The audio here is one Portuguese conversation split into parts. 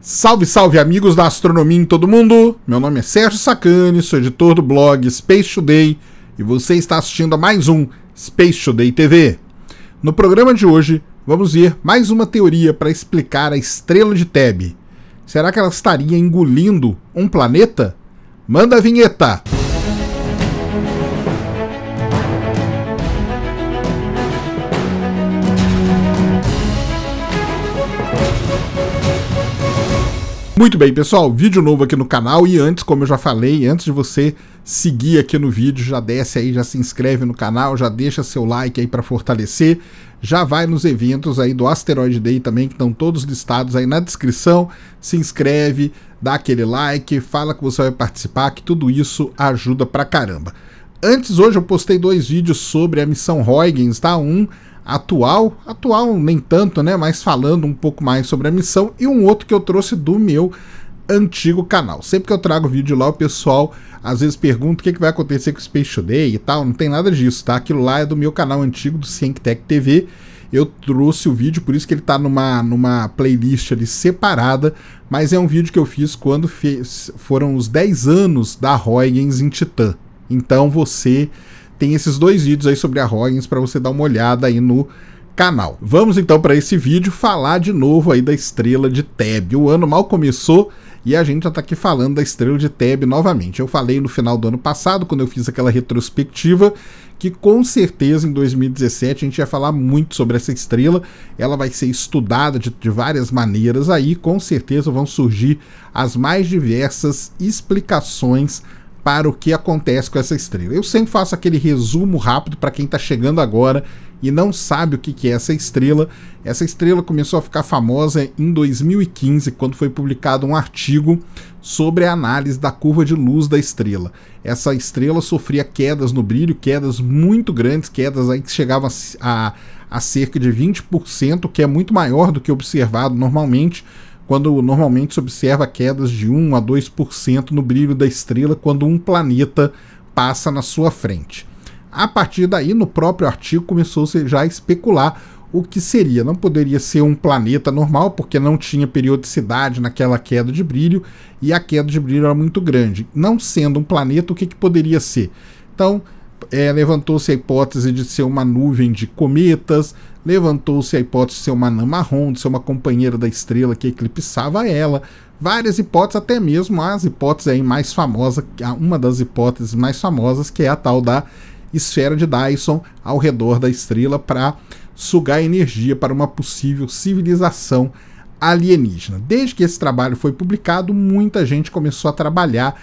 Salve, salve, amigos da astronomia em todo mundo! Meu nome é Sérgio Sacani, sou editor do blog Space Today e você está assistindo a mais um Space Today TV. No programa de hoje, vamos ver mais uma teoria para explicar a estrela de Tebe. Será que ela estaria engolindo um planeta? Manda a vinheta! Muito bem, pessoal, vídeo novo aqui no canal e antes, como eu já falei, antes de você seguir aqui no vídeo, já desce aí, já se inscreve no canal, já deixa seu like aí para fortalecer, já vai nos eventos aí do Asteroid Day também, que estão todos listados aí na descrição, se inscreve, dá aquele like, fala que você vai participar, que tudo isso ajuda pra caramba. Antes, hoje eu postei dois vídeos sobre a missão Huygens, tá? Um atual, atual nem tanto, né, mas falando um pouco mais sobre a missão e um outro que eu trouxe do meu antigo canal. Sempre que eu trago vídeo lá, o pessoal às vezes pergunta o que, que vai acontecer com o Space Today e tal, não tem nada disso, tá? Aquilo lá é do meu canal antigo do Cientech TV. Eu trouxe o vídeo, por isso que ele tá numa, numa playlist ali separada, mas é um vídeo que eu fiz quando fez, foram os 10 anos da Huygens em Titã. Então você tem esses dois vídeos aí sobre a Roggins para você dar uma olhada aí no canal. Vamos então para esse vídeo falar de novo aí da estrela de Teb. O ano mal começou e a gente já está aqui falando da estrela de Teb novamente. Eu falei no final do ano passado, quando eu fiz aquela retrospectiva, que com certeza em 2017 a gente vai falar muito sobre essa estrela. Ela vai ser estudada de, de várias maneiras aí, com certeza vão surgir as mais diversas explicações para o que acontece com essa estrela. Eu sempre faço aquele resumo rápido para quem está chegando agora e não sabe o que, é essa estrela. Essa estrela começou a ficar famosa em 2015, quando foi publicado um artigo sobre a análise da curva de luz da estrela. Essa estrela sofria quedas no brilho, quedas muito grandes, quedas aí que chegavam a, a, a cerca de 20%, que é muito maior do que observado normalmente quando normalmente se observa quedas de 1 a 2% no brilho da estrela quando um planeta passa na sua frente. A partir daí, no próprio artigo, começou-se já a especular o que seria. Não poderia ser um planeta normal, porque não tinha periodicidade naquela queda de brilho, e a queda de brilho era muito grande. Não sendo um planeta, o que, que poderia ser? Então, é, levantou-se a hipótese de ser uma nuvem de cometas, Levantou-se a hipótese de ser uma anã marrom, de ser uma companheira da estrela que eclipsava ela. Várias hipóteses, até mesmo as hipóteses aí mais famosas, uma das hipóteses mais famosas, que é a tal da esfera de Dyson ao redor da estrela para sugar energia para uma possível civilização alienígena. Desde que esse trabalho foi publicado, muita gente começou a trabalhar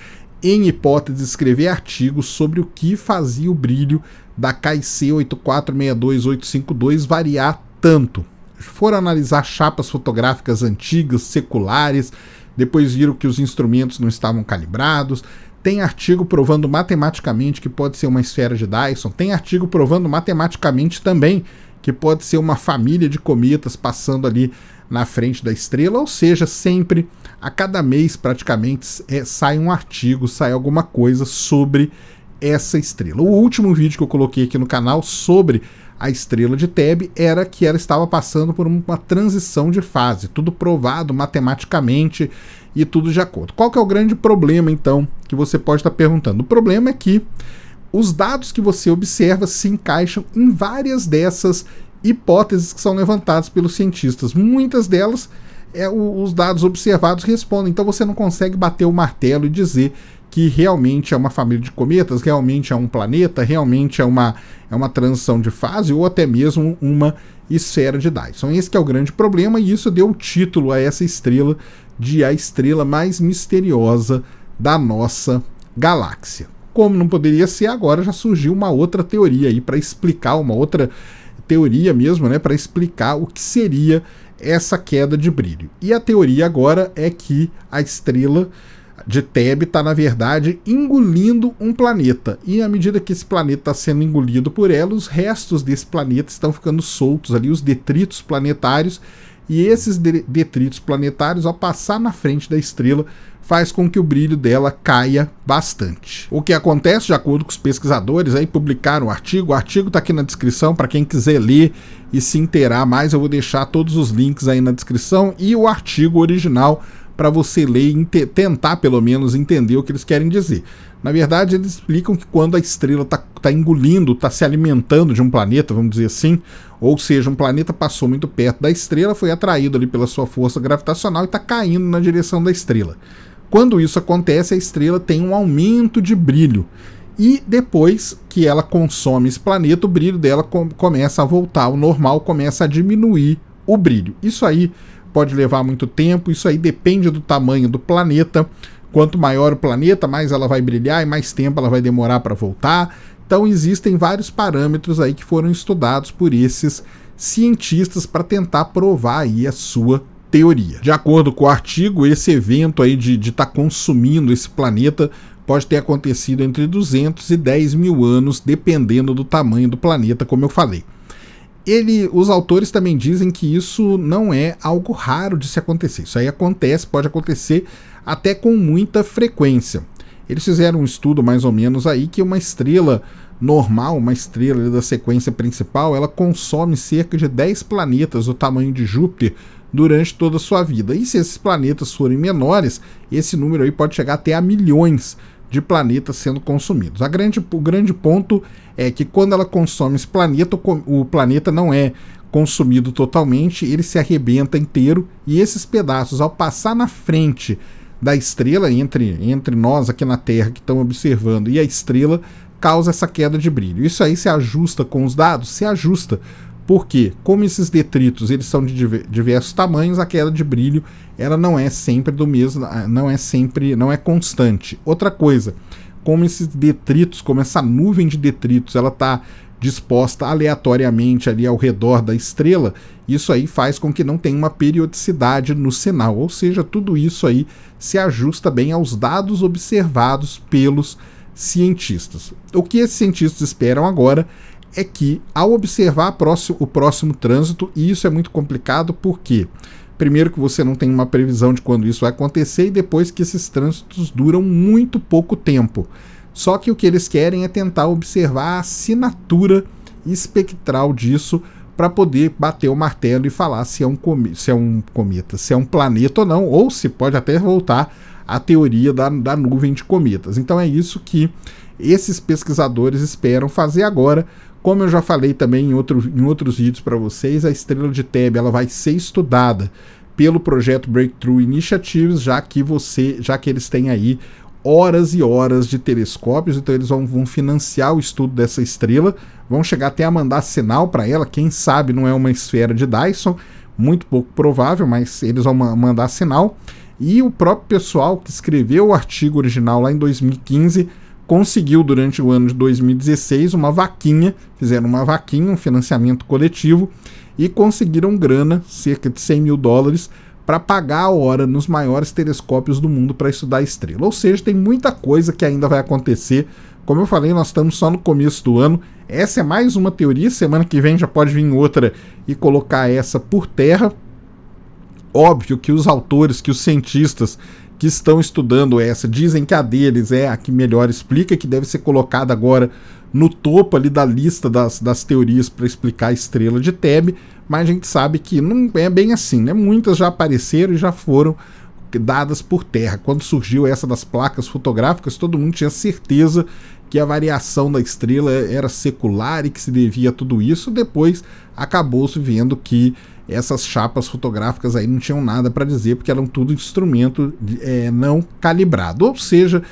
em hipótese, escrever artigos sobre o que fazia o brilho da KIC 8462852 variar tanto. Foram analisar chapas fotográficas antigas, seculares, depois viram que os instrumentos não estavam calibrados. Tem artigo provando matematicamente que pode ser uma esfera de Dyson. Tem artigo provando matematicamente também que pode ser uma família de cometas passando ali na frente da estrela, ou seja, sempre a cada mês praticamente é, sai um artigo, sai alguma coisa sobre essa estrela. O último vídeo que eu coloquei aqui no canal sobre a estrela de Teb era que ela estava passando por uma transição de fase, tudo provado matematicamente e tudo de acordo. Qual que é o grande problema então que você pode estar perguntando? O problema é que os dados que você observa se encaixam em várias dessas hipóteses que são levantadas pelos cientistas. Muitas delas é, o, os dados observados respondem. Então você não consegue bater o martelo e dizer que realmente é uma família de cometas, realmente é um planeta, realmente é uma, é uma transição de fase ou até mesmo uma esfera de Dyson. Então, esse é o grande problema e isso deu o título a essa estrela de a estrela mais misteriosa da nossa galáxia. Como não poderia ser, agora já surgiu uma outra teoria aí para explicar uma outra teoria mesmo, né, para explicar o que seria essa queda de brilho. E a teoria agora é que a estrela de Teb está, na verdade, engolindo um planeta. E à medida que esse planeta está sendo engolido por ela, os restos desse planeta estão ficando soltos ali, os detritos planetários. E esses detritos planetários, ao passar na frente da estrela, faz com que o brilho dela caia bastante. O que acontece, de acordo com os pesquisadores, aí publicaram o artigo, o artigo está aqui na descrição para quem quiser ler e se inteirar mais, eu vou deixar todos os links aí na descrição e o artigo original para você ler e tentar pelo menos entender o que eles querem dizer. Na verdade, eles explicam que quando a estrela está tá engolindo, está se alimentando de um planeta, vamos dizer assim, ou seja, um planeta passou muito perto da estrela, foi atraído ali pela sua força gravitacional e está caindo na direção da estrela. Quando isso acontece, a estrela tem um aumento de brilho. E depois que ela consome esse planeta, o brilho dela com começa a voltar ao normal, começa a diminuir o brilho. Isso aí pode levar muito tempo, isso aí depende do tamanho do planeta. Quanto maior o planeta, mais ela vai brilhar e mais tempo ela vai demorar para voltar. Então existem vários parâmetros aí que foram estudados por esses cientistas para tentar provar aí a sua teoria. De acordo com o artigo, esse evento aí de estar tá consumindo esse planeta pode ter acontecido entre 200 e 10 mil anos, dependendo do tamanho do planeta, como eu falei. Ele, os autores também dizem que isso não é algo raro de se acontecer. Isso aí acontece, pode acontecer até com muita frequência. Eles fizeram um estudo mais ou menos aí que uma estrela normal, uma estrela da sequência principal, ela consome cerca de 10 planetas do tamanho de Júpiter durante toda a sua vida. E se esses planetas forem menores, esse número aí pode chegar até a milhões de planetas sendo consumidos. A grande, o grande ponto é que quando ela consome esse planeta, o planeta não é consumido totalmente, ele se arrebenta inteiro e esses pedaços, ao passar na frente da estrela, entre, entre nós aqui na Terra que estamos observando e a estrela, causa essa queda de brilho. Isso aí se ajusta com os dados? Se ajusta, porque, como esses detritos eles são de diversos tamanhos, a queda de brilho ela não é sempre do mesmo, ah, não é sempre, não é constante. Outra coisa, como esses detritos, como essa nuvem de detritos, ela está disposta aleatoriamente ali ao redor da estrela, isso aí faz com que não tenha uma periodicidade no sinal, ou seja, tudo isso aí se ajusta bem aos dados observados pelos cientistas. O que esses cientistas esperam agora é que, ao observar próximo, o próximo trânsito, e isso é muito complicado porque, primeiro, que você não tem uma previsão de quando isso vai acontecer, e depois que esses trânsitos duram muito pouco tempo. Só que o que eles querem é tentar observar a assinatura espectral disso para poder bater o martelo e falar se é, um se é um cometa, se é um planeta ou não, ou se pode até voltar à teoria da, da nuvem de cometas. Então é isso que esses pesquisadores esperam fazer agora como eu já falei também em, outro, em outros vídeos para vocês, a estrela de Teb ela vai ser estudada pelo projeto Breakthrough Initiatives, já que você, já que eles têm aí horas e horas de telescópios, então eles vão, vão financiar o estudo dessa estrela, vão chegar até a mandar sinal para ela, quem sabe não é uma esfera de Dyson, muito pouco provável, mas eles vão mandar sinal. E o próprio pessoal que escreveu o artigo original lá em 2015 conseguiu durante o ano de 2016 uma vaquinha, fizeram uma vaquinha, um financiamento coletivo e conseguiram grana, cerca de 100 mil dólares, para pagar a hora nos maiores telescópios do mundo para estudar estrela. Ou seja, tem muita coisa que ainda vai acontecer. Como eu falei, nós estamos só no começo do ano. Essa é mais uma teoria. Semana que vem já pode vir outra e colocar essa por terra. Óbvio que os autores, que os cientistas que estão estudando essa. Dizem que a deles é a que melhor explica, que deve ser colocada agora no topo ali da lista das, das teorias para explicar a estrela de Teb, mas a gente sabe que não é bem assim, né? Muitas já apareceram e já foram dadas por terra. Quando surgiu essa das placas fotográficas, todo mundo tinha certeza que a variação da estrela era secular e que se devia a tudo isso. Depois acabou-se vendo que essas chapas fotográficas aí não tinham nada para dizer, porque eram tudo instrumento é, não calibrado. Ou seja,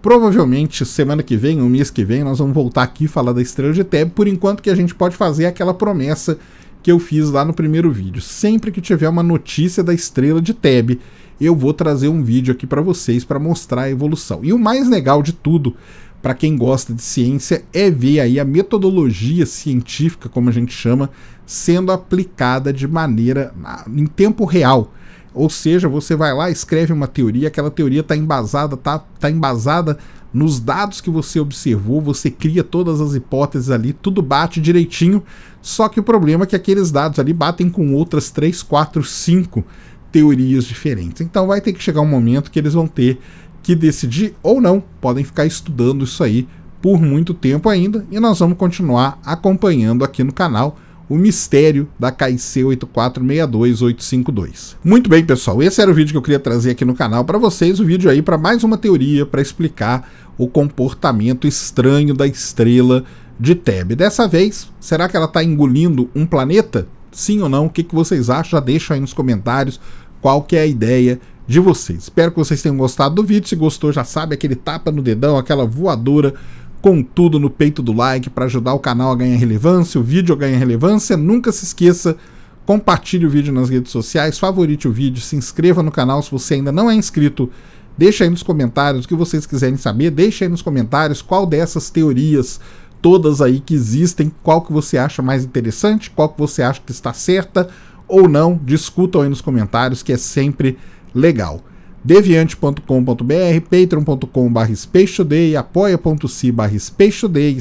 provavelmente semana que vem, ou mês que vem, nós vamos voltar aqui falar da estrela de Teb, por enquanto que a gente pode fazer é aquela promessa que eu fiz lá no primeiro vídeo. Sempre que tiver uma notícia da estrela de Teb, eu vou trazer um vídeo aqui para vocês para mostrar a evolução. E o mais legal de tudo, para quem gosta de ciência, é ver aí a metodologia científica, como a gente chama, sendo aplicada de maneira em tempo real. Ou seja, você vai lá, escreve uma teoria, aquela teoria está embasada, está tá embasada nos dados que você observou, você cria todas as hipóteses ali, tudo bate direitinho. Só que o problema é que aqueles dados ali batem com outras 3, 4, 5 teorias diferentes. Então vai ter que chegar um momento que eles vão ter que decidir ou não, podem ficar estudando isso aí por muito tempo ainda e nós vamos continuar acompanhando aqui no canal o mistério da KIC 8462852. Muito bem, pessoal, esse era o vídeo que eu queria trazer aqui no canal para vocês, o vídeo aí para mais uma teoria para explicar o comportamento estranho da estrela de Teb. Dessa vez, será que ela está engolindo um planeta? Sim ou não? O que, que vocês acham? Já deixa aí nos comentários qual que é a ideia de vocês. Espero que vocês tenham gostado do vídeo. Se gostou, já sabe, aquele tapa no dedão, aquela voadora com tudo no peito do like para ajudar o canal a ganhar relevância, o vídeo a ganhar relevância. Nunca se esqueça, compartilhe o vídeo nas redes sociais, favorite o vídeo, se inscreva no canal se você ainda não é inscrito. Deixa aí nos comentários o que vocês quiserem saber, deixa aí nos comentários qual dessas teorias todas aí que existem, qual que você acha mais interessante, qual que você acha que está certa ou não, discutam aí nos comentários que é sempre legal deviante.com.br, patreon.com.br spacetoday, apoia.se barra spacetoday,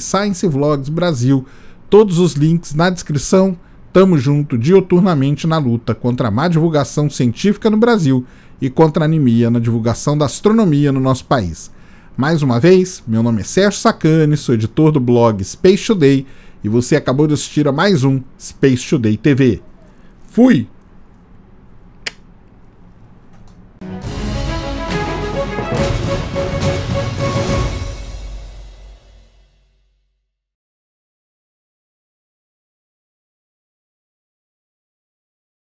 Brasil. Todos os links na descrição. Tamo junto dioturnamente na luta contra a má divulgação científica no Brasil e contra a anemia na divulgação da astronomia no nosso país. Mais uma vez, meu nome é Sérgio Sacani, sou editor do blog Space Today e você acabou de assistir a mais um Space Today TV. Fui!